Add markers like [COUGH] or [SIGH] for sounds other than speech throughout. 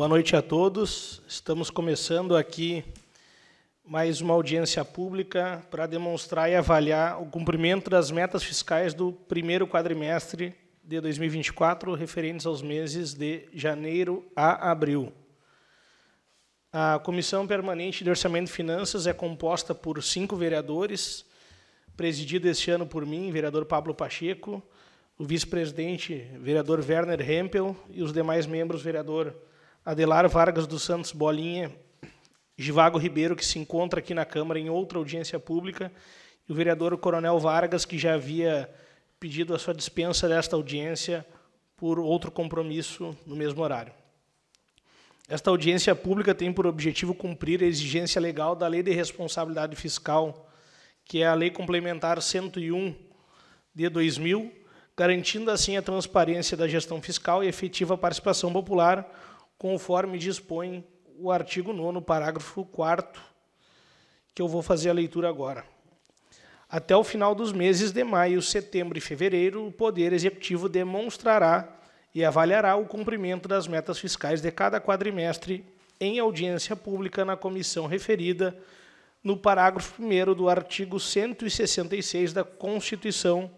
Boa noite a todos. Estamos começando aqui mais uma audiência pública para demonstrar e avaliar o cumprimento das metas fiscais do primeiro quadrimestre de 2024, referentes aos meses de janeiro a abril. A Comissão Permanente de Orçamento e Finanças é composta por cinco vereadores, presidida este ano por mim, vereador Pablo Pacheco, o vice-presidente, vereador Werner Hempel, e os demais membros, vereador Adelar Vargas dos Santos Bolinha, Givago Ribeiro, que se encontra aqui na Câmara em outra audiência pública, e o vereador Coronel Vargas, que já havia pedido a sua dispensa desta audiência por outro compromisso no mesmo horário. Esta audiência pública tem por objetivo cumprir a exigência legal da Lei de Responsabilidade Fiscal, que é a Lei Complementar 101 de 2000, garantindo assim a transparência da gestão fiscal e efetiva participação popular, conforme dispõe o artigo 9, parágrafo 4, que eu vou fazer a leitura agora. Até o final dos meses de maio, setembro e fevereiro, o Poder Executivo demonstrará e avaliará o cumprimento das metas fiscais de cada quadrimestre em audiência pública na comissão referida no parágrafo 1 do artigo 166 da Constituição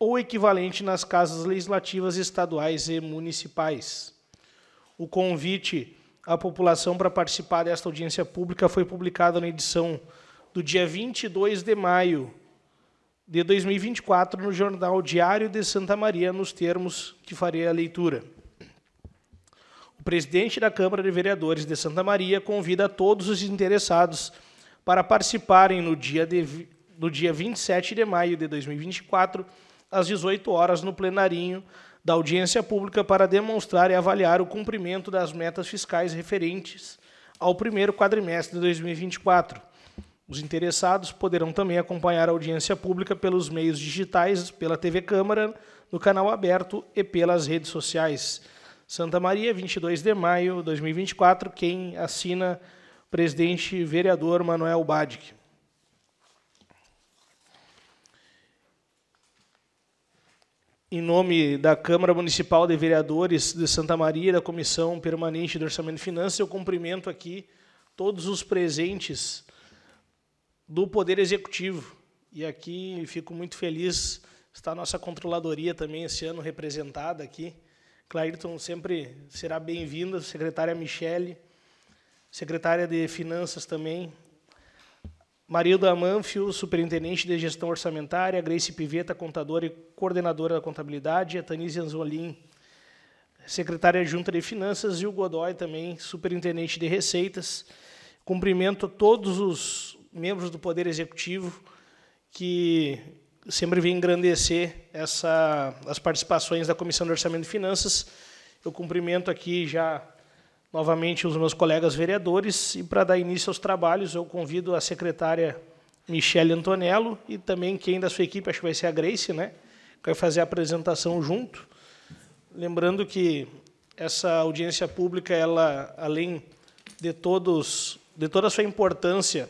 ou equivalente nas casas legislativas estaduais e municipais. O convite à população para participar desta audiência pública foi publicado na edição do dia 22 de maio de 2024 no jornal Diário de Santa Maria, nos termos que farei a leitura. O presidente da Câmara de Vereadores de Santa Maria convida todos os interessados para participarem no dia, de, no dia 27 de maio de 2024, às 18 horas, no plenarinho da audiência pública para demonstrar e avaliar o cumprimento das metas fiscais referentes ao primeiro quadrimestre de 2024. Os interessados poderão também acompanhar a audiência pública pelos meios digitais, pela TV Câmara, no canal aberto e pelas redes sociais. Santa Maria, 22 de maio de 2024. Quem assina, presidente vereador Manuel Badic. em nome da Câmara Municipal de Vereadores de Santa Maria, da Comissão Permanente de Orçamento e Finanças, eu cumprimento aqui todos os presentes do Poder Executivo. E aqui fico muito feliz, está a nossa controladoria também esse ano representada aqui. Clairton sempre será bem-vinda, secretária Michele, secretária de Finanças também, Marilda Manfio, superintendente de gestão orçamentária, Grace Piveta, contadora e coordenadora da contabilidade, a Tanise Anzolim, secretária adjunta de finanças, e o Godoy também, superintendente de receitas. Cumprimento todos os membros do Poder Executivo que sempre vem engrandecer essa, as participações da Comissão de Orçamento e Finanças. Eu cumprimento aqui já novamente os meus colegas vereadores e para dar início aos trabalhos eu convido a secretária Michele Antonello e também quem da sua equipe, acho que vai ser a Grace, né? Que vai fazer a apresentação junto. Lembrando que essa audiência pública, ela além de todos, de toda a sua importância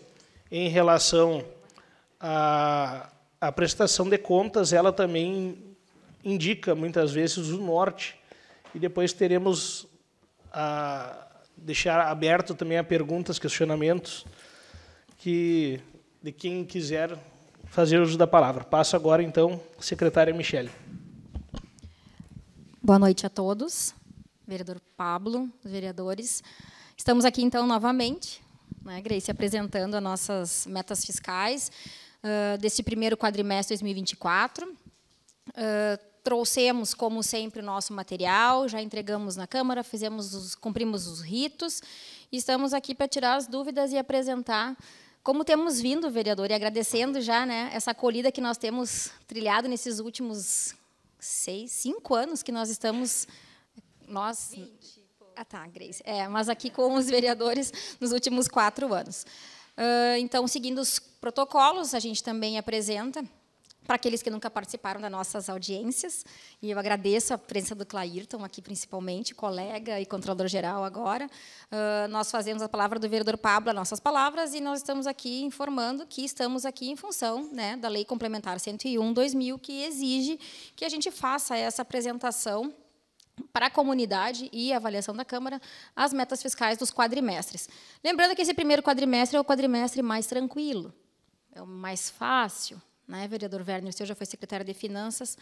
em relação à, à prestação de contas, ela também indica muitas vezes o norte. E depois teremos a deixar aberto também a perguntas, questionamentos que de quem quiser fazer uso da palavra. Passo agora então à secretária Michele. Boa noite a todos, vereador Pablo, vereadores. Estamos aqui então novamente, né, Grace, apresentando as nossas metas fiscais uh, deste primeiro quadrimestre de 2024. Uh, trouxemos, como sempre, o nosso material, já entregamos na Câmara, fizemos os, cumprimos os ritos, e estamos aqui para tirar as dúvidas e apresentar como temos vindo, vereador, e agradecendo já né, essa acolhida que nós temos trilhado nesses últimos seis, cinco anos que nós estamos... Nós, 20. Ah, tá, Grace. É, mas aqui com os vereadores nos últimos quatro anos. Uh, então, seguindo os protocolos, a gente também apresenta para aqueles que nunca participaram das nossas audiências. E eu agradeço a presença do Clairton aqui, principalmente, colega e controlador-geral agora. Uh, nós fazemos a palavra do vereador Pablo, nossas palavras, e nós estamos aqui informando que estamos aqui em função né, da Lei Complementar 101-2000, que exige que a gente faça essa apresentação para a comunidade e a avaliação da Câmara as metas fiscais dos quadrimestres. Lembrando que esse primeiro quadrimestre é o quadrimestre mais tranquilo, é o mais fácil, né, vereador Werner, o senhor já foi secretário de Finanças,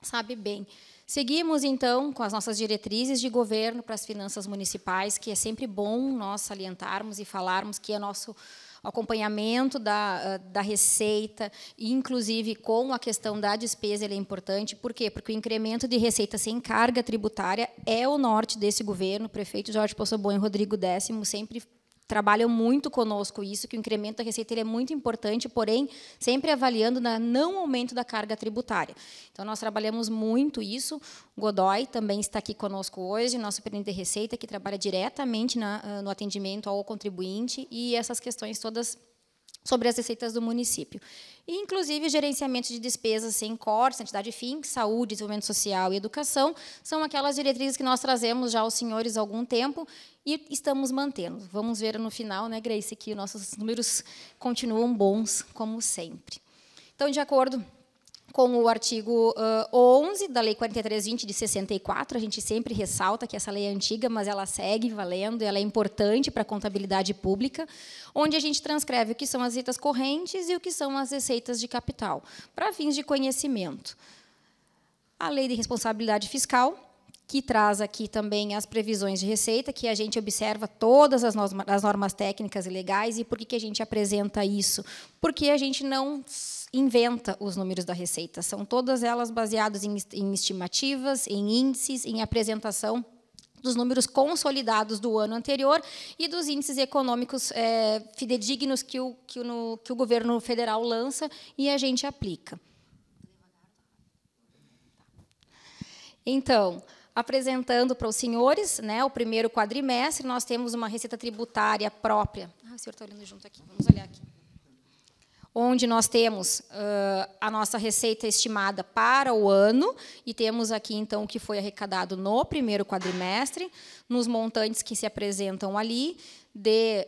sabe bem. Seguimos, então, com as nossas diretrizes de governo para as finanças municipais, que é sempre bom nós salientarmos e falarmos que é nosso acompanhamento da, ah, da receita, inclusive com a questão da despesa, ele é importante. Por quê? Porque o incremento de receita sem carga tributária é o norte desse governo. O prefeito Jorge Poçobon e Rodrigo Décimo sempre trabalham muito conosco isso, que o incremento da receita ele é muito importante, porém, sempre avaliando na não aumento da carga tributária. Então, nós trabalhamos muito isso. O Godoy também está aqui conosco hoje, nosso superintendente de receita, que trabalha diretamente na, ah, no atendimento ao contribuinte e essas questões todas sobre as receitas do município. E, inclusive, gerenciamento de despesas sem corte, entidade fim, saúde, desenvolvimento social e educação, são aquelas diretrizes que nós trazemos já aos senhores há algum tempo e estamos mantendo. Vamos ver no final, né, Grace, que nossos números continuam bons, como sempre. Então, de acordo com o artigo uh, 11 da Lei 4320 de 64. A gente sempre ressalta que essa lei é antiga, mas ela segue valendo, ela é importante para a contabilidade pública, onde a gente transcreve o que são as receitas correntes e o que são as receitas de capital, para fins de conhecimento. A Lei de Responsabilidade Fiscal, que traz aqui também as previsões de receita, que a gente observa todas as normas, as normas técnicas e legais. E por que, que a gente apresenta isso? Porque a gente não inventa os números da receita. São todas elas baseadas em, em estimativas, em índices, em apresentação dos números consolidados do ano anterior e dos índices econômicos é, fidedignos que o, que, o, no, que o governo federal lança e a gente aplica. Então, apresentando para os senhores né, o primeiro quadrimestre, nós temos uma receita tributária própria. Ah, o senhor está olhando junto aqui, vamos olhar aqui. Onde nós temos uh, a nossa receita estimada para o ano, e temos aqui, então, o que foi arrecadado no primeiro quadrimestre, nos montantes que se apresentam ali, de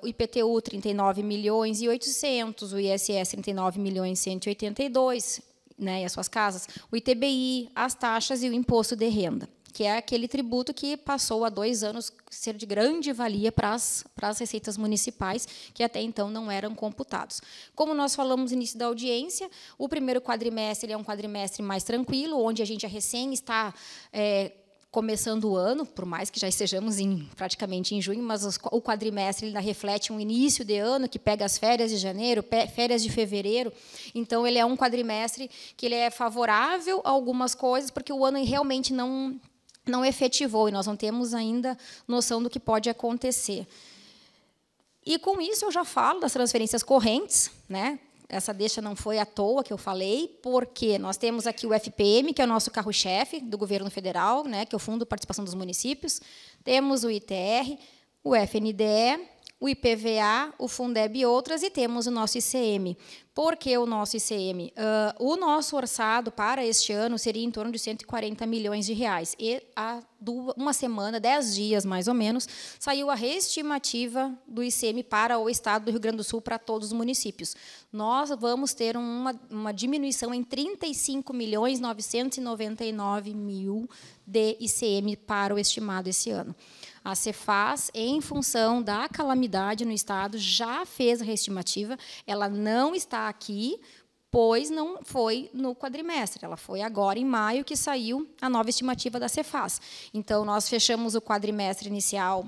uh, o IPTU 39 milhões e 800, o ISS 39 milhões 182, né, e as suas casas, o ITBI, as taxas e o imposto de renda, que é aquele tributo que passou há dois anos ser de grande valia para as, para as receitas municipais, que até então não eram computados. Como nós falamos no início da audiência, o primeiro quadrimestre é um quadrimestre mais tranquilo, onde a gente é recém está é, começando o ano, por mais que já estejamos em, praticamente em junho, mas o quadrimestre ainda reflete um início de ano que pega as férias de janeiro, férias de fevereiro. Então ele é um quadrimestre que ele é favorável a algumas coisas, porque o ano realmente não não efetivou e nós não temos ainda noção do que pode acontecer. E com isso eu já falo das transferências correntes, né? Essa deixa não foi à toa que eu falei, porque nós temos aqui o FPM, que é o nosso carro-chefe do governo federal, né, que é o Fundo de Participação dos Municípios, temos o ITR, o FNDE, o IPVA, o Fundeb e outras, e temos o nosso ICM. Por que o nosso ICM? Uh, ah, o nosso orçado para este ano seria em torno de 140 milhões de reais. E há duas, uma semana, dez dias mais ou menos, saiu a reestimativa do ICM para o Estado do Rio Grande do Sul, para todos os municípios. Nós vamos ter uma, uma diminuição em 35 milhões 999 mil de ICM para o estimado esse ano. A Cefaz, em função da calamidade no Estado, já fez a reestimativa. Ela não está aqui, pois não foi no quadrimestre, ela foi agora em maio que saiu a nova estimativa da Cefaz. Então nós fechamos o quadrimestre inicial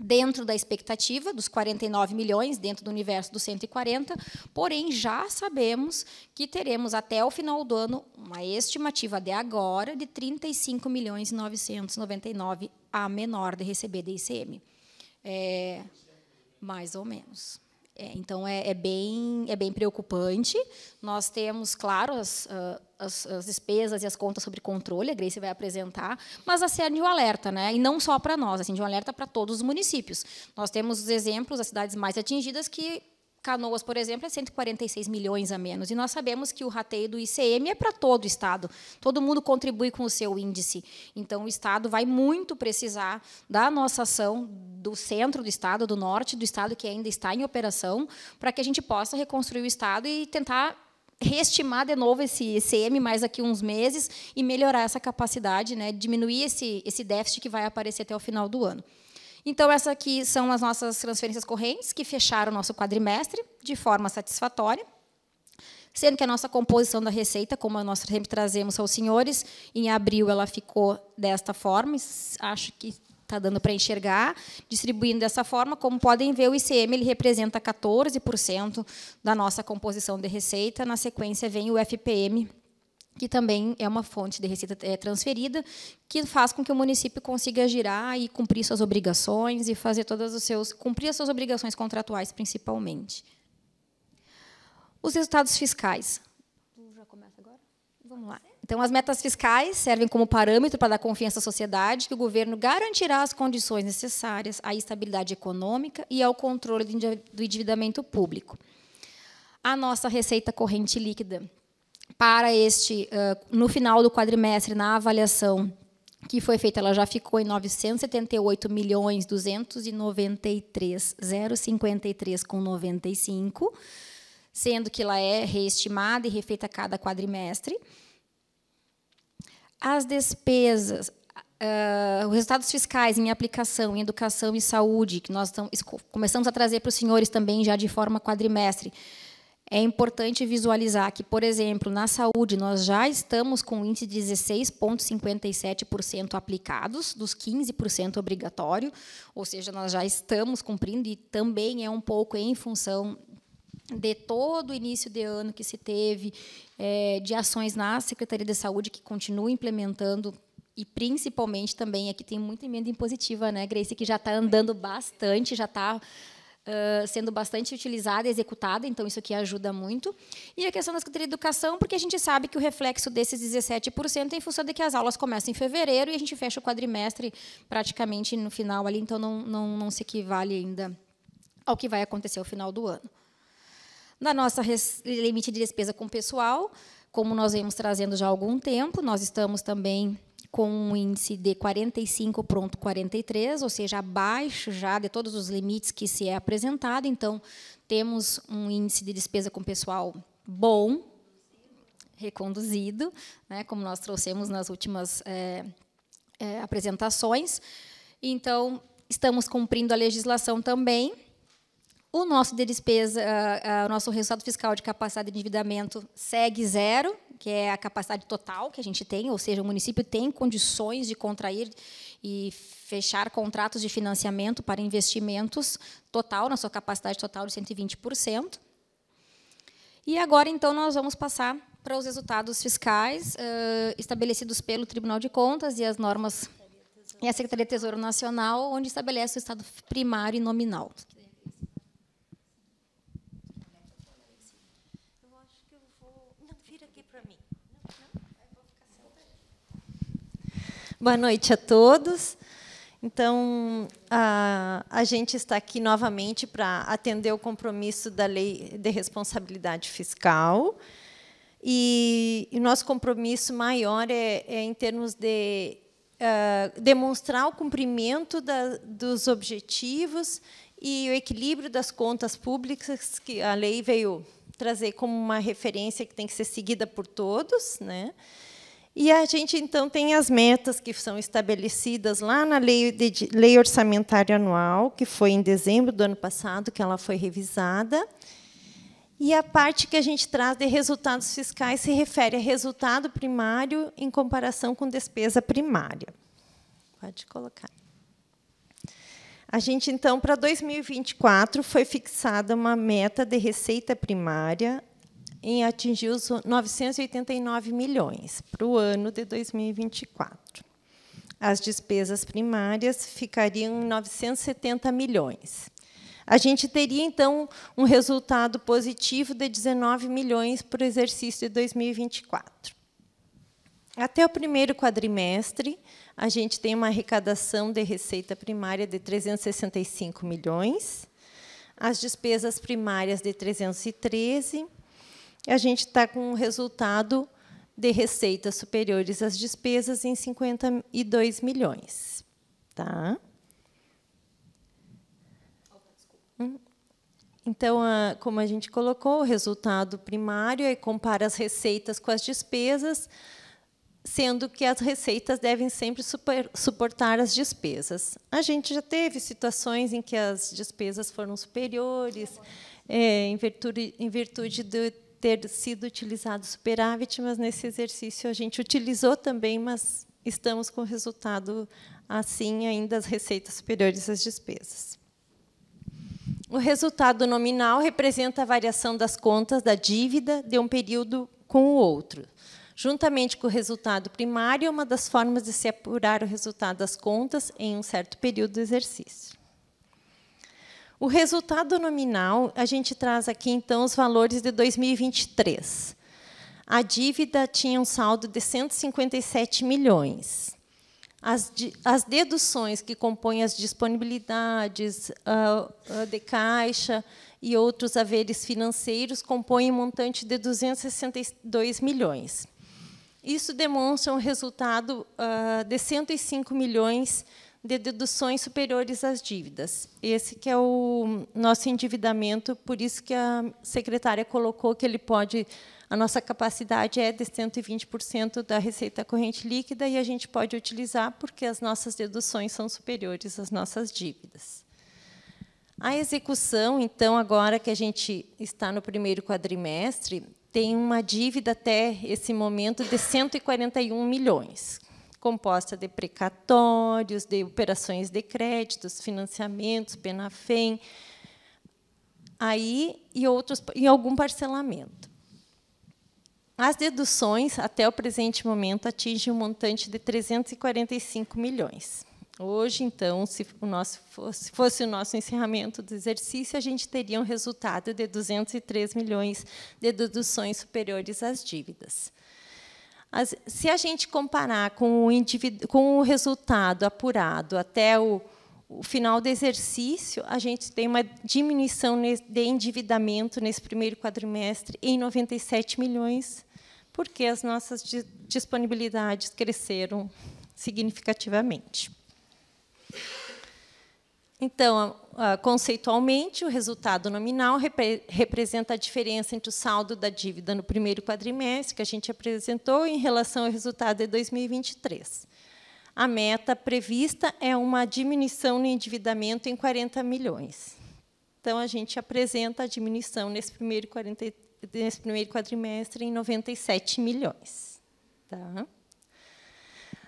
dentro da expectativa dos 49 milhões, dentro do universo dos 140, porém já sabemos que teremos até o final do ano uma estimativa de agora de 35 milhões e 999 a menor de receber de ICM. É, mais ou menos. É, então é, é, bem, é bem preocupante. Nós temos, claro, as, ah, as, as, despesas e as contas sobre controle, a Grace vai apresentar, mas a de o alerta, né? e não só para nós, de o alerta para todos os municípios. Nós temos os exemplos das cidades mais atingidas que Canoas, por exemplo, é 146 milhões a menos. E nós sabemos que o rateio do ICM é para todo o Estado. Todo mundo contribui com o seu índice. Então, o Estado vai muito precisar da nossa ação do centro do Estado, do norte do Estado, que ainda está em operação, para que a gente possa reconstruir o Estado e tentar reestimar de novo esse ICM mais daqui uns meses e melhorar essa capacidade, né, diminuir esse, esse déficit que vai aparecer até o final do ano. Então, essas aqui são as nossas transferências correntes, que fecharam o nosso quadrimestre de forma satisfatória sendo que a nossa composição da receita, como nós sempre trazemos aos senhores, em abril ela ficou desta forma, acho que está dando para enxergar, distribuindo dessa forma, como podem ver, o ICM ele representa 14% da nossa composição de receita, na sequência vem o FPM, que também é uma fonte de receita é, transferida, que faz com que o município consiga girar e cumprir suas obrigações e fazer todas os seus cumprir as suas obrigações contratuais principalmente. Os resultados fiscais. Já começa agora? Vamos lá. Então, as metas fiscais servem como parâmetro para dar confiança à sociedade que o governo garantirá as condições necessárias à estabilidade econômica e ao controle do endividamento público. A nossa receita corrente líquida para este uh, no final do quadrimestre na avaliação que foi feita, ela já ficou em 978 milhões 293 053 com 95, sendo que ela é reestimada e refeita a cada quadrimestre. As despesas, Uh, os resultados fiscais em aplicação, em educação e saúde, que nós estamos, começamos a trazer para os senhores também já de forma quadrimestre, é importante visualizar que, por exemplo, na saúde, nós já estamos com o índice de 16,57% aplicados, dos 15% obrigatório, ou seja, nós já estamos cumprindo, e também é um pouco em função de todo o início de ano que se teve, é, de ações na Secretaria de Saúde que continua implementando e principalmente também aqui tem muita emenda impositiva, né, Grace, que já está andando bastante, já está sendo bastante utilizada executada, então isso aqui ajuda muito. E a questão da Secretaria de Educação, porque a gente sabe que o reflexo desses 17% é em função de que as aulas começam em fevereiro e a gente fecha o quadrimestre praticamente no final ali, então não, não, não se equivale ainda ao que vai acontecer ao final do ano. Na nossa limite de despesa com pessoal, como nós vemos trazendo já há algum tempo, nós estamos também com um índice de 45,43, ou seja, abaixo já de todos os limites que se é apresentado. Então, temos um índice de despesa com pessoal bom, reconduzido, né, como nós trouxemos nas últimas é, é, apresentações. Então, estamos cumprindo a legislação também. O nosso de despesa, ah, ah, o nosso resultado fiscal de capacidade de endividamento segue zero, que é a capacidade total que a gente tem, ou seja, o município tem condições de contrair e fechar contratos de financiamento para investimentos total, na sua capacidade total de 120%. E agora, então, nós vamos passar para os resultados fiscais uh, estabelecidos pelo Tribunal de Contas e as normas e a Secretaria de Tesouro Nacional, onde estabelece o estado primário e nominal. Boa noite a todos. Então, a, a gente está aqui novamente para atender o compromisso da Lei de Responsabilidade Fiscal. E, nosso compromisso maior é, é em termos de uh, demonstrar o cumprimento da, dos objetivos e o equilíbrio das contas públicas que a lei veio trazer como uma referência que tem que ser seguida por todos, né? E a gente, então, tem as metas que são estabelecidas lá na lei, de, lei Orçamentária Anual, que foi em dezembro do ano passado que ela foi revisada. E a parte que a gente traz de resultados fiscais se refere a resultado primário em comparação com despesa primária. Pode colocar. A gente, então, para 2024, foi fixada uma meta de receita primária em atingir os 989 milhões para o ano de 2024. As despesas primárias ficariam em 970 milhões. A gente teria, então, um resultado positivo de 19 milhões para o exercício de 2024. Até o primeiro quadrimestre, a gente tem uma arrecadação de receita primária de 365 milhões, as despesas primárias de 313 milhões, a gente está com um resultado de receitas superiores às despesas em 52 milhões. Tá? Hum. Então, a, como a gente colocou, o resultado primário é compara as receitas com as despesas, sendo que as receitas devem sempre super, suportar as despesas. A gente já teve situações em que as despesas foram superiores, é, em virtude, em virtude de ter sido utilizado superávit, mas nesse exercício a gente utilizou também, mas estamos com resultado assim ainda as receitas superiores às despesas. O resultado nominal representa a variação das contas da dívida de um período com o outro. Juntamente com o resultado primário, é uma das formas de se apurar o resultado das contas em um certo período do exercício. O resultado nominal, a gente traz aqui, então, os valores de 2023. A dívida tinha um saldo de 157 milhões. As, as deduções que compõem as disponibilidades uh, de caixa e outros haveres financeiros compõem um montante de 262 milhões. Isso demonstra um resultado uh, de 105 milhões de deduções superiores às dívidas. Esse que é o nosso endividamento, por isso que a secretária colocou que ele pode a nossa capacidade é de 120% da receita corrente líquida e a gente pode utilizar porque as nossas deduções são superiores às nossas dívidas. A execução, então, agora que a gente está no primeiro quadrimestre, tem uma dívida até esse momento de 141 milhões, composta de precatórios, de operações de créditos, financiamentos, penafem, aí e outros em algum parcelamento. As deduções até o presente momento atingem um montante de 345 milhões. Hoje, então, se, o nosso, se fosse o nosso encerramento do exercício, a gente teria um resultado de 203 milhões de deduções superiores às dívidas se a gente comparar com o, com o resultado apurado até o, o final do exercício, a gente tem uma diminuição de endividamento nesse primeiro quadrimestre em 97 milhões, porque as nossas disponibilidades cresceram significativamente. Então, conceitualmente, o resultado nominal repre representa a diferença entre o saldo da dívida no primeiro quadrimestre que a gente apresentou em relação ao resultado de 2023. A meta prevista é uma diminuição no endividamento em 40 milhões. Então, a gente apresenta a diminuição nesse primeiro, 40, nesse primeiro quadrimestre em 97 milhões. Tá?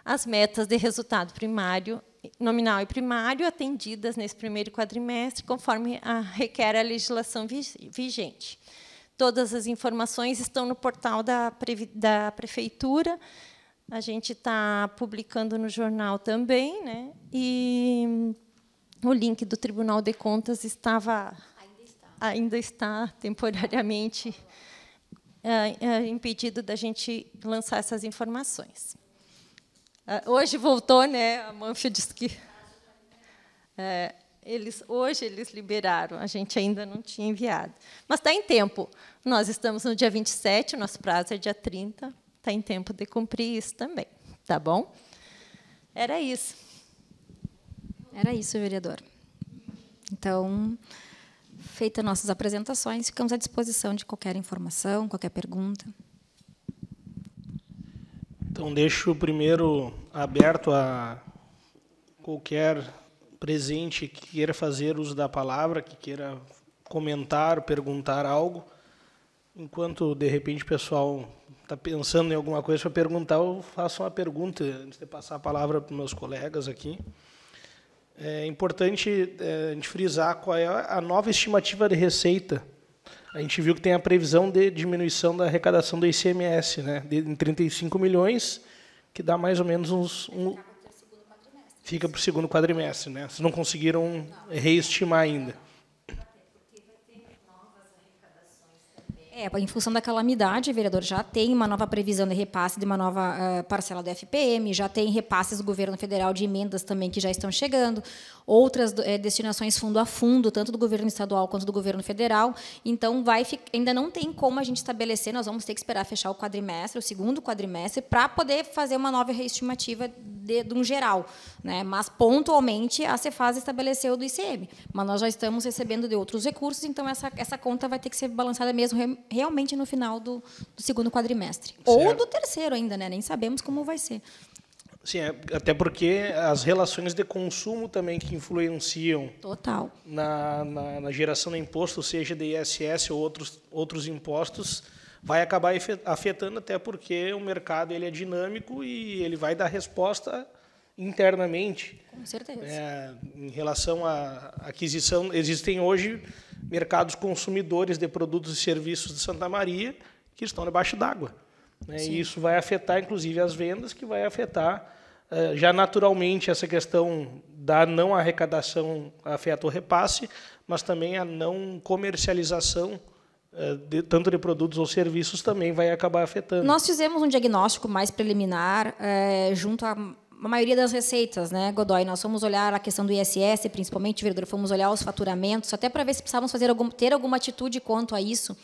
As metas de resultado primário nominal e primário atendidas nesse primeiro quadrimestre, conforme a requer a legislação vigente. Todas as informações estão no portal da, da Prefeitura, a gente está publicando no jornal também, né? e o link do Tribunal de Contas estava ainda está, ainda está temporariamente é, é, impedido da gente lançar essas informações. Ah, hoje voltou, né? A Manfia disse que é, eles hoje eles liberaram, a gente ainda não tinha enviado. Mas está em tempo. Nós estamos no dia 27, nosso prazo é dia 30. Está em tempo de cumprir isso também, tá bom? Era isso. Era isso, vereador. Então, feitas nossas apresentações, ficamos à disposição de qualquer informação, qualquer pergunta. Então, deixo primeiro aberto a qualquer presente que queira fazer uso da palavra, que queira comentar, perguntar algo. Enquanto, de repente, o pessoal está pensando em alguma coisa para perguntar, eu faço uma pergunta antes de passar a palavra para os meus colegas aqui. É importante é, a gente frisar qual é a nova estimativa de receita a gente viu que tem a previsão de diminuição da arrecadação do ICMS, né? De, em 35 milhões, que dá mais ou menos uns. Um, fica para o segundo quadrimestre, né? Vocês não conseguiram reestimar ainda. É, em função da calamidade, vereador, já tem uma nova previsão de repasse de uma nova uh, parcela do FPM, já tem repasses do governo federal de emendas também que já estão chegando, outras eh, destinações fundo a fundo, tanto do governo estadual quanto do governo federal. Então, vai ainda não tem como a gente estabelecer, nós vamos ter que esperar fechar o quadrimestre, o segundo quadrimestre, para poder fazer uma nova reestimativa de, de um geral. Né? Mas, pontualmente, a Cefaz estabeleceu do ICM. Mas nós já estamos recebendo de outros recursos, então essa, essa conta vai ter que ser balançada mesmo realmente no final do, do segundo quadrimestre. Certo. Ou é. do terceiro ainda, né? Nem sabemos como vai ser. Sim, é, até porque as relações de consumo também que influenciam Total. Na, na, na, geração de imposto, seja de ISS ou outros, outros impostos, vai acabar afetando até porque o mercado ele é dinâmico e ele vai dar resposta internamente. Com certeza. É, em relação à aquisição, existem hoje mercados consumidores de produtos e serviços de Santa Maria que estão debaixo d'água. Né? E isso vai afetar, inclusive, as vendas, que vai afetar eh, já naturalmente essa questão da não arrecadação afeta o repasse, mas também a não comercialização eh, de, tanto de produtos ou serviços também vai acabar afetando. Nós fizemos um diagnóstico mais preliminar é, junto a a maioria das receitas, né, Godoy? Nós fomos olhar a questão do ISS, principalmente, vereador, fomos olhar os faturamentos, até para ver se precisávamos fazer algum, ter alguma atitude quanto a isso,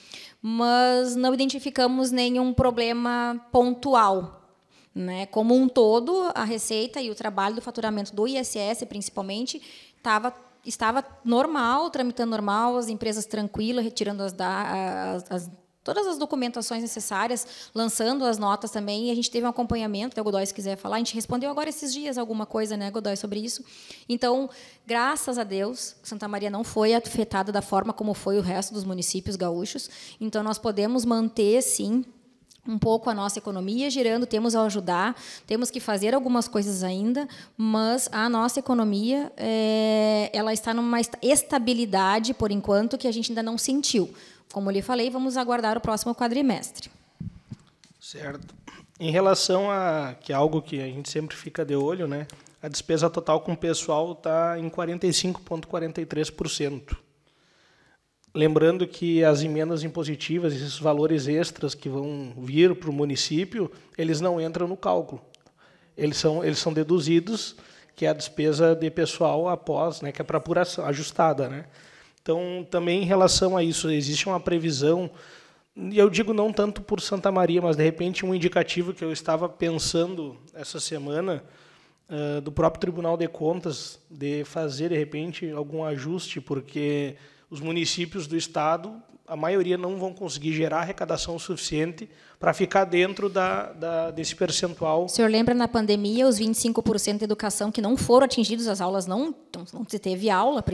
mas não identificamos nenhum problema pontual. Né? Como um todo, a receita e o trabalho do faturamento do ISS, principalmente, estava estava normal, tramitando normal, as empresas tranquilas, retirando as, da, as, as todas as documentações necessárias, lançando as notas também, e a gente teve um acompanhamento, até o Godoy se quiser falar, a gente respondeu agora esses dias alguma coisa, né, Godoy, sobre isso. Então, graças a Deus, Santa Maria não foi afetada da forma como foi o resto dos municípios gaúchos, então nós podemos manter, sim, um pouco a nossa economia girando, temos a ajudar, temos que fazer algumas coisas ainda, mas a nossa economia é, ela está numa estabilidade por enquanto que a gente ainda não sentiu. Como lhe falei, vamos aguardar o próximo quadrimestre. Certo. Em relação a que é algo que a gente sempre fica de olho, né? A despesa total com o pessoal está em 45,43%. Lembrando que as emendas impositivas, esses valores extras que vão vir para o município, eles não entram no cálculo. Eles são, eles são deduzidos, que é a despesa de pessoal após, né, que é para apuração, ajustada. Né? Então, também em relação a isso, existe uma previsão, e eu digo não tanto por Santa Maria, mas de repente um indicativo que eu estava pensando essa semana, uh, do próprio Tribunal de Contas, de fazer de repente algum ajuste, porque os municípios do estado, a maioria não vão conseguir gerar arrecadação suficiente para ficar dentro da, da, desse percentual. O senhor lembra na pandemia os 25% de educação que não foram atingidos, as aulas não, então não teve aula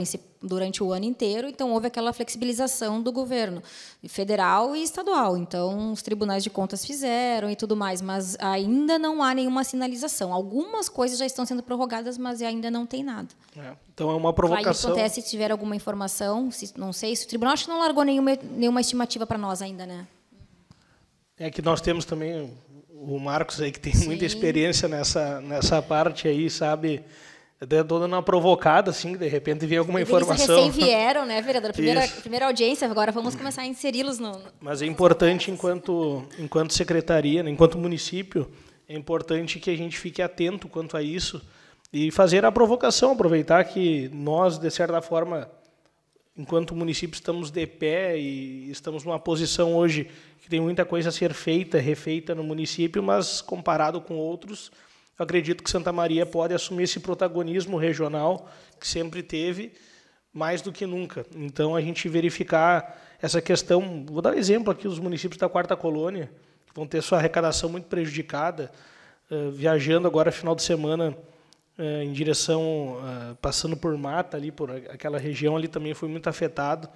durante o ano inteiro, então houve aquela flexibilização do governo federal e estadual. Então os tribunais de contas fizeram e tudo mais, mas ainda não há nenhuma sinalização. Algumas coisas já estão sendo prorrogadas, mas ainda não tem nada. É. Então é uma provocação. Aí acontece se tiver alguma informação, se, não sei, se o tribunal acho que não largou nenhuma, nenhuma estimativa para nós ainda, né? É que nós temos também o Marcos aí que tem Sim. muita experiência nessa, nessa parte aí, sabe? Até toda uma provocada, assim, de repente vem alguma informação. Eles recém [LAUGHS] vieram, né, vereador? Primeira, primeira audiência, agora vamos começar a inseri-los no, Mas é importante, enquanto, enquanto secretaria, né, enquanto município, é importante que a gente fique atento quanto a isso e fazer a provocação, aproveitar que nós, de certa forma, enquanto município estamos de pé e estamos numa posição hoje que tem muita coisa a ser feita, refeita no município, mas comparado com outros, acredito que Santa Maria pode assumir esse protagonismo regional que sempre teve, mais do que nunca. Então a gente verificar essa questão, vou dar um exemplo aqui, os municípios da quarta colônia que vão ter sua arrecadação muito prejudicada, eh, viajando agora final de semana é, em direção, é, passando por mata ali, por aquela região ali também foi muito afetado.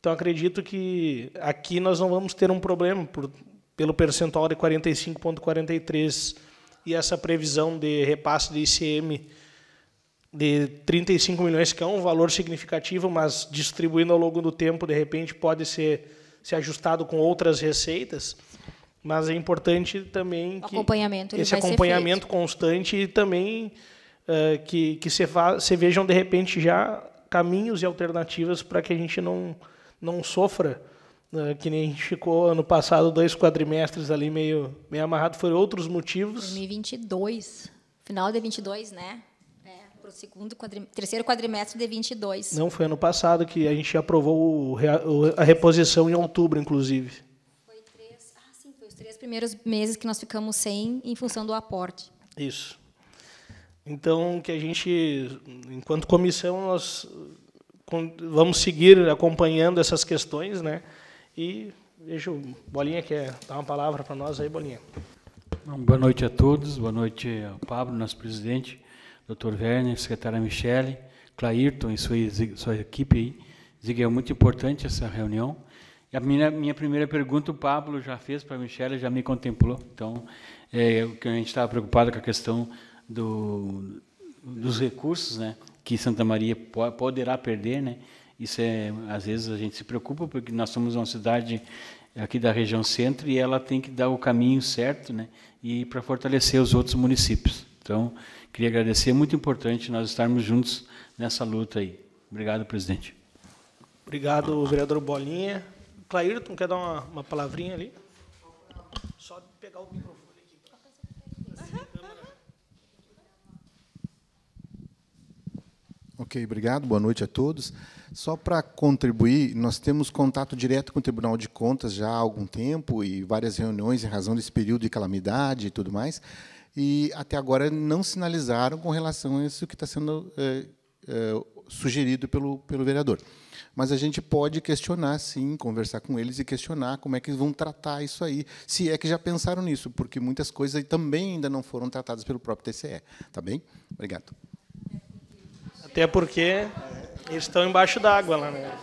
Então acredito que aqui nós não vamos ter um problema por, pelo percentual de 45,43% e essa previsão de repasse de ICM de 35 milhões, que é um valor significativo, mas distribuindo ao longo do tempo, de repente, pode ser, se ajustado com outras receitas. Mas é importante também que acompanhamento, esse acompanhamento constante e também eh, que, que se, se vejam, de repente, já caminhos e alternativas para que a gente não, não sofra, uh, que nem a gente ficou ano passado, dois quadrimestres ali meio, meio amarrado, foram outros motivos. 2022, final de 22, né? É, para o segundo quadrimestre, terceiro quadrimestre de 22. Não, foi ano passado que a gente aprovou o, a reposição em outubro, inclusive. Foi três, ah, sim, foi os três primeiros meses que nós ficamos sem em função do aporte. Isso. Então, que a gente, enquanto comissão, nós vamos seguir acompanhando essas questões, né? E deixa o Bolinha quer dar uma palavra para nós aí, Bolinha. boa noite a todos, boa noite ao Pablo, nosso presidente, Dr. Werner, secretária Michele, Clairton e sua, sua equipe aí. Zig, é muito importante essa reunião. E a minha, minha primeira pergunta o Pablo já fez para a Michele, já me contemplou. Então, é, a gente estava preocupado com a questão do, dos recursos né, que Santa Maria poderá perder. Né? Isso é, às vezes a gente se preocupa, porque nós somos uma cidade aqui da região centro e ela tem que dar o caminho certo né, e para fortalecer os outros municípios. Então, queria agradecer, é muito importante nós estarmos juntos nessa luta aí. Obrigado, presidente. Obrigado, vereador Bolinha. Clairton, quer dar uma, uma palavrinha ali? Só pegar o microfone. Ok, obrigado. Boa noite a todos. Só para contribuir, nós temos contato direto com o Tribunal de Contas já há algum tempo e várias reuniões em razão desse período de calamidade e tudo mais. E até agora não sinalizaram com relação a isso que está sendo é, é, sugerido pelo, pelo vereador. Mas a gente pode questionar, sim, conversar com eles e questionar como é que vão tratar isso aí, se é que já pensaram nisso, porque muitas coisas também ainda não foram tratadas pelo próprio TCE. Tá bem? Obrigado. Até porque eles estão embaixo d'água lá, né?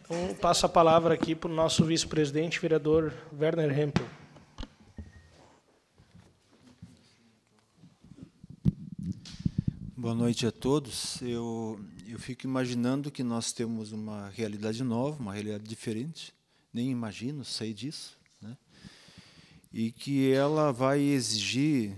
Então, passo a palavra aqui para o nosso vice-presidente, vereador Werner Hempel. Boa noite a todos. Eu, eu fico imaginando que nós temos uma realidade nova, uma realidade diferente. Nem imagino, sei disso. Né? E que ela vai exigir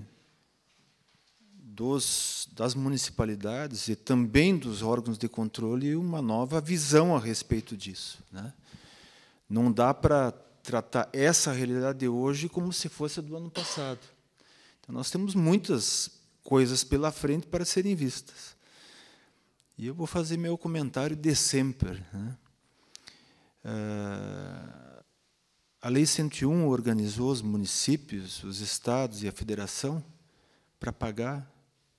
dos, das municipalidades e também dos órgãos de controle uma nova visão a respeito disso. Né? Não dá para tratar essa realidade de hoje como se fosse a do ano passado. Então, nós temos muitas coisas pela frente para serem vistas. E eu vou fazer meu comentário de sempre. Né? Ah, a Lei 101 organizou os municípios, os estados e a federação para pagar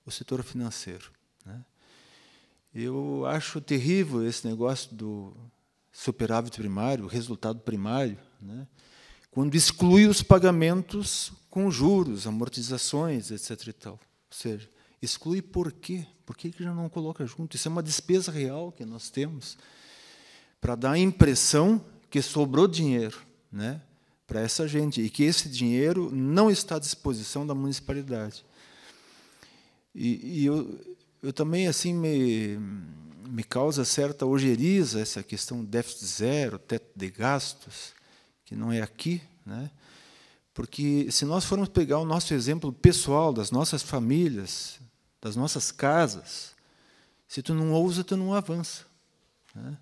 o setor financeiro. Né? Eu acho terrível esse negócio do superávit primário, resultado primário, né? quando exclui os pagamentos com juros, amortizações, etc. E tal. Ou seja, exclui por quê? Por que, que já não coloca junto? Isso é uma despesa real que nós temos para dar a impressão que sobrou dinheiro né, para essa gente e que esse dinheiro não está à disposição da municipalidade. E, e eu, eu também assim me, me causa certa ojeriza essa questão déficit zero, teto de gastos, que não é aqui, né? Porque se nós formos pegar o nosso exemplo pessoal das nossas famílias, das nossas casas, se tu não ousa, tu não avança. Né?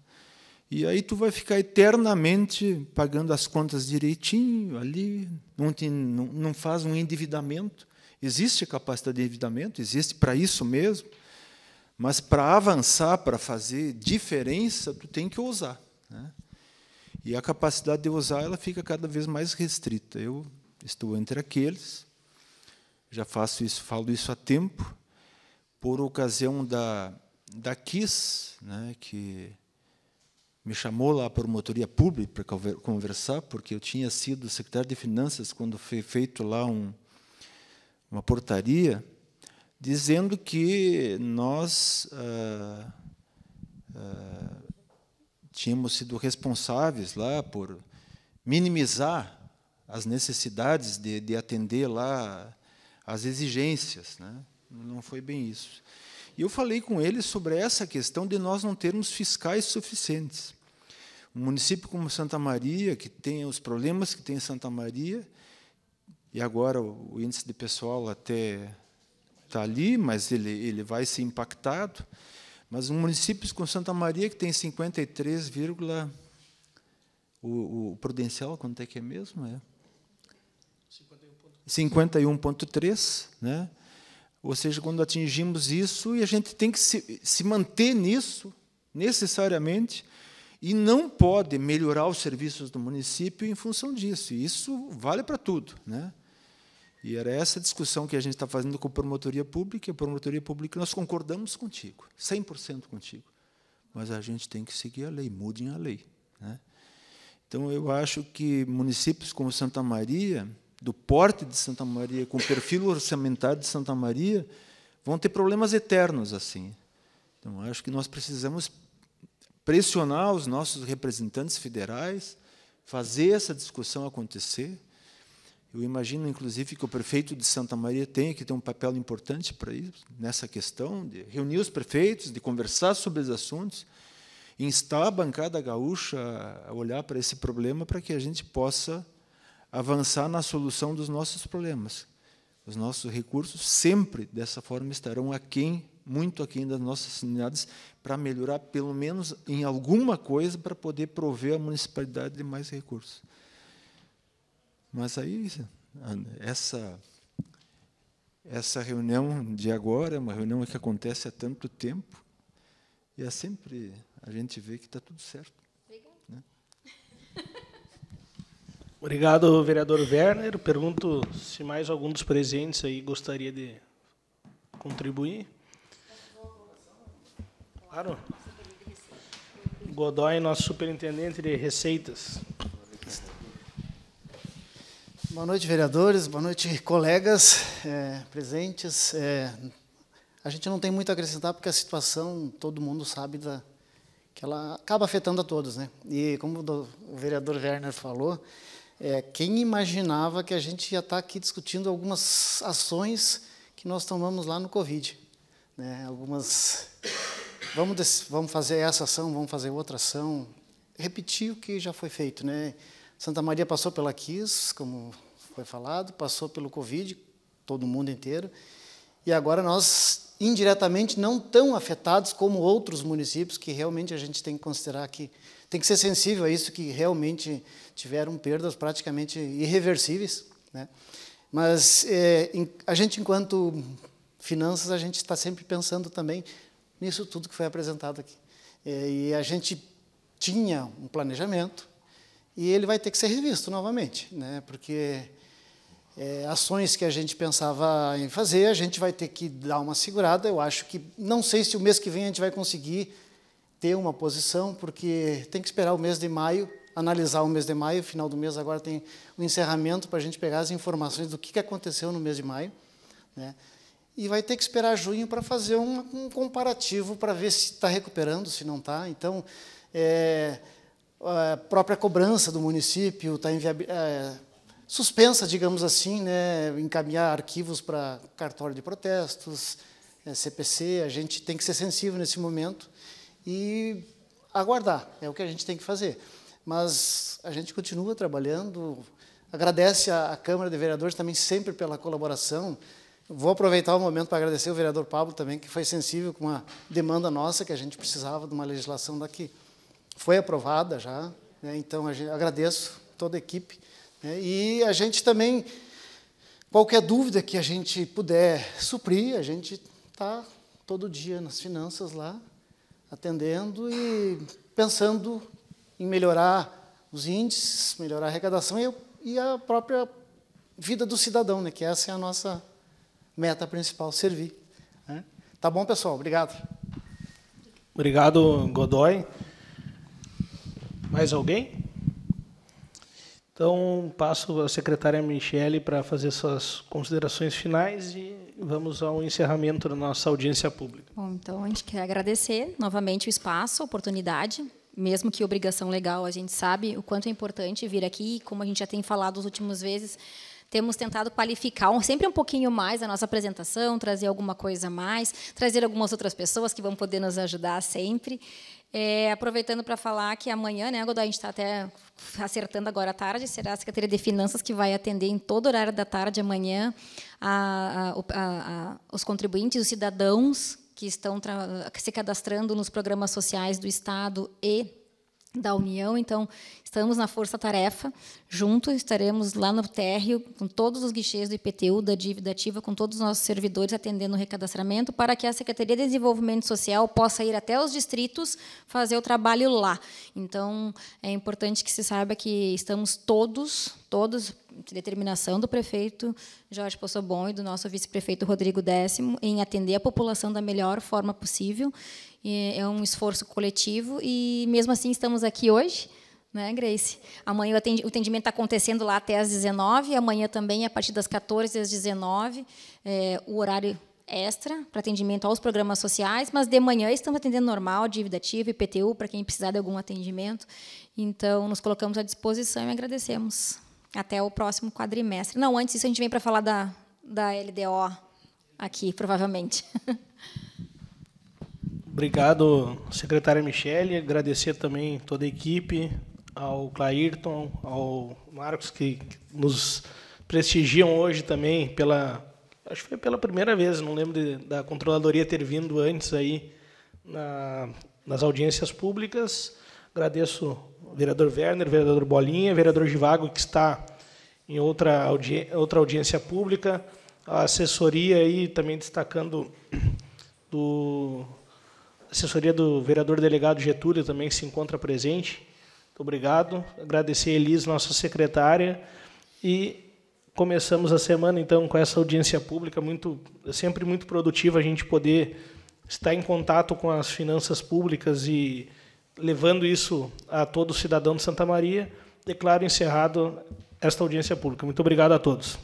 E aí tu vai ficar eternamente pagando as contas direitinho ali, não, te, não, não faz um endividamento, Existe capacidade de endividamento, existe para isso mesmo, mas para avançar, para fazer diferença, tu tem que ousar. Né? E a capacidade de ousar ela fica cada vez mais restrita. Eu estou entre aqueles, já faço isso, falo isso há tempo, por ocasião da, da Kiss, né, que me chamou lá para a promotoria pública para conversar, porque eu tinha sido secretário de finanças quando foi feito lá um, uma portaria dizendo que nós ah, ah, tínhamos sido responsáveis lá por minimizar as necessidades de, de atender lá as exigências, né? Não foi bem isso. E eu falei com ele sobre essa questão de nós não termos fiscais suficientes. Um município como Santa Maria, que tem os problemas que tem em Santa Maria, e agora o, índice de pessoal até está ali, mas ele, ele vai ser impactado. Mas um município como Santa Maria, que tem 53, o, o prudencial, quanto é que é mesmo? É 51,3, né? Ou seja, quando atingimos isso, e a gente tem que se, se manter nisso, necessariamente, e não pode melhorar os serviços do município em função disso. Isso vale para tudo. Né? E era essa discussão que a gente está fazendo com a promotoria pública, e a promotoria pública, nós concordamos contigo, 100% contigo, mas a gente tem que seguir a lei, mudem a lei. Né? Então, eu acho que municípios como Santa Maria, do porte de Santa Maria, com o perfil orçamentário de Santa Maria, vão ter problemas eternos assim. Então, acho que nós precisamos pressionar os nossos representantes federais, fazer essa discussão acontecer, eu imagino, inclusive, que o prefeito de Santa Maria tenha que ter um papel importante para isso, nessa questão de reunir os prefeitos, de conversar sobre os assuntos, instar a bancada gaúcha a olhar para esse problema para que a gente possa avançar na solução dos nossos problemas. Os nossos recursos sempre, dessa forma, estarão aquém, muito aquém das nossas unidades, para melhorar, pelo menos em alguma coisa, para poder prover a municipalidade de mais recursos. Mas aí, essa, essa reunião de agora, é uma reunião que acontece há tanto tempo, e é sempre a gente vê que está tudo certo. Né? [LAUGHS] Obrigado. vereador Werner. Pergunto se mais algum dos presentes aí gostaria de contribuir. Claro. Godoy, nosso superintendente de receitas. Boa noite, vereadores. Boa noite, colegas é, presentes. É, a gente não tem muito a acrescentar porque a situação, todo mundo sabe da, que ela acaba afetando a todos. Né? E como o vereador Werner falou, é, quem imaginava que a gente ia estar aqui discutindo algumas ações que nós tomamos lá no Covid? Né? Algumas. Vamos, vamos fazer essa ação, vamos fazer outra ação. Repetir o que já foi feito. Né? Santa Maria passou pela KISS, como foi falado, passou pelo Covid, todo mundo inteiro, e agora nós, indiretamente, não tão afetados como outros municípios, que realmente a gente tem que considerar que tem que ser sensível a isso, que realmente tiveram perdas praticamente irreversíveis. Né? Mas é, a gente, enquanto finanças, a gente está sempre pensando também nisso tudo que foi apresentado aqui. É, e a gente tinha um planejamento, e ele vai ter que ser revisto novamente, né? porque é, ações que a gente pensava em fazer, a gente vai ter que dar uma segurada. Eu acho que, não sei se o mês que vem a gente vai conseguir ter uma posição, porque tem que esperar o mês de maio, analisar o mês de maio, final do mês agora tem o um encerramento para a gente pegar as informações do que aconteceu no mês de maio. Né? E vai ter que esperar junho para fazer um, um comparativo, para ver se está recuperando, se não está. Então, é, a eh, própria cobrança do município está é, eh, suspensa, digamos assim, né, encaminhar arquivos para cartório de protestos, é, eh, CPC. A gente tem que ser sensível nesse momento e aguardar, é o que a gente tem que fazer. Mas a gente continua trabalhando, agradece à Câmara de Vereadores também sempre pela colaboração. Vou aproveitar o momento para agradecer o vereador Pablo também, que foi sensível com a demanda nossa que a gente precisava de uma legislação daqui foi aprovada já, né? então gente, agradeço toda a equipe. Né? E a gente também, qualquer dúvida que a gente puder suprir, a gente está todo dia nas finanças lá, atendendo e pensando em melhorar os índices, melhorar a arrecadação e, e a própria vida do cidadão, né? que essa é a nossa meta principal, servir. Né? Tá bom, pessoal? Obrigado. Obrigado, Godoy. Mais alguém? Então, passo a secretária Michele para fazer suas considerações finais e vamos ao encerramento da nossa audiência pública. Bom, então, a gente quer agradecer novamente o espaço, a oportunidade, mesmo que obrigação legal, a gente sabe o quanto é importante vir aqui, como a gente já tem falado as últimas vezes, temos tentado qualificar sempre um pouquinho mais a nossa apresentação, trazer alguma coisa a mais, trazer algumas outras pessoas que vão poder nos ajudar sempre. É, aproveitando para falar que amanhã, né, Godó, a gente está até acertando agora à tarde, será a Secretaria de Finanças que vai atender em todo horário da tarde amanhã a, a, a, os contribuintes, os cidadãos que estão se cadastrando nos programas sociais do Estado e da União. Então, estamos na Força Tarefa, juntos estaremos lá no térreo, com todos os guichês do IPTU, da dívida ativa, com todos os nossos servidores atendendo o recadastramento, para que a Secretaria de Desenvolvimento Social possa ir até os distritos fazer o trabalho lá. Então, é importante que se saiba que estamos todos, todos determinação do prefeito Jorge Possobon e do nosso vice-prefeito Rodrigo Décimo em atender a população da melhor forma possível. É um esforço coletivo e, mesmo assim, estamos aqui hoje, né, Grace? Amanhã o atendimento está acontecendo lá até às 19 amanhã também, a partir das 14 às 19 é, o horário extra para atendimento aos programas sociais, mas de manhã estamos atendendo normal, dívida ativa, IPTU, para quem precisar de algum atendimento. Então, nos colocamos à disposição e agradecemos até o próximo quadrimestre. Não, antes disso a gente vem para falar da, da LDO aqui, provavelmente. [LAUGHS] Obrigado, secretária Michele. Agradecer também toda a equipe, ao Clairton, ao Marcos, que nos prestigiam hoje também pela. Acho que foi pela primeira vez, não lembro de, da controladoria ter vindo antes aí na, nas audiências públicas. Agradeço vereador Werner, vereador Bolinha, vereador Givago, que está em outra, audi outra audiência pública, a assessoria aí também destacando do assessoria do vereador delegado Getúlio também que se encontra presente. Muito obrigado. Agradecer a Elis, nossa secretária, e começamos a semana então com essa audiência pública muito sempre muito produtiva a gente poder estar em contato com as finanças públicas e levando isso a todo cidadão de Santa Maria, declaro encerrado esta audiência pública. Muito obrigado a todos.